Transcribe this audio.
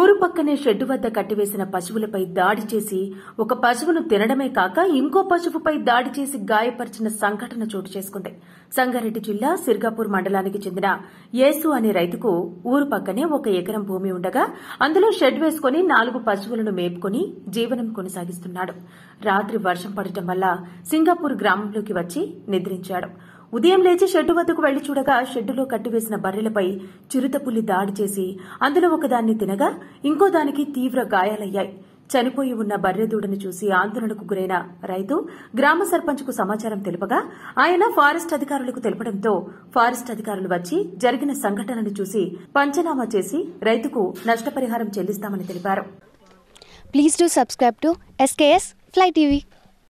ఊరు పక్కనే షెడ్డు వద్ద కట్టివేసిన పశువులపై దాడి చేసి ఒక పశువును తినడమే కాక ఇంకో పశువుపై దాడి చేసి గాయపరిచిన సంఘటన చోటు చేసుకుంది సంగారెడ్డి జిల్లా సిర్గాపూర్ మండలానికి చెందిన యేసు అనే రైతుకు ఊరు పక్కనే ఒక ఎకరం భూమి ఉండగా అందులో షెడ్ వేసుకుని నాలుగు పశువులను మేపుకుని జీవనం కొనసాగిస్తున్నాడు రాత్రి వర్షం పడటం వల్ల సింగాపూర్ గ్రామంలోకి వచ్చి నిద్రించాడు ఉదయం లేచి షెడ్డు వద్దకు వెళ్లి చూడగా షెడ్డులో కట్టివేసిన బర్రెలపై చిరుతపుల్లి దాడి చేసి అందులో ఒకదాన్ని తినగా ఇంకో దానికి తీవ్ర గాయాలయ్యాయి చనిపోయి ఉన్న బర్రె దూడను చూసి ఆందోళనకు గురైన రైతు గ్రామ సర్పంచ్కు సమాచారం తెలుపగా ఆయన ఫారెస్ట్ అధికారులకు తెలపడంతో ఫారెస్ట్ అధికారులు వచ్చి జరిగిన సంఘటనను చూసి పంచనామా చేసి రైతుకు నష్టపరిహారం చెల్లిస్తామని తెలిపారు please do subscribe to SKS fly TV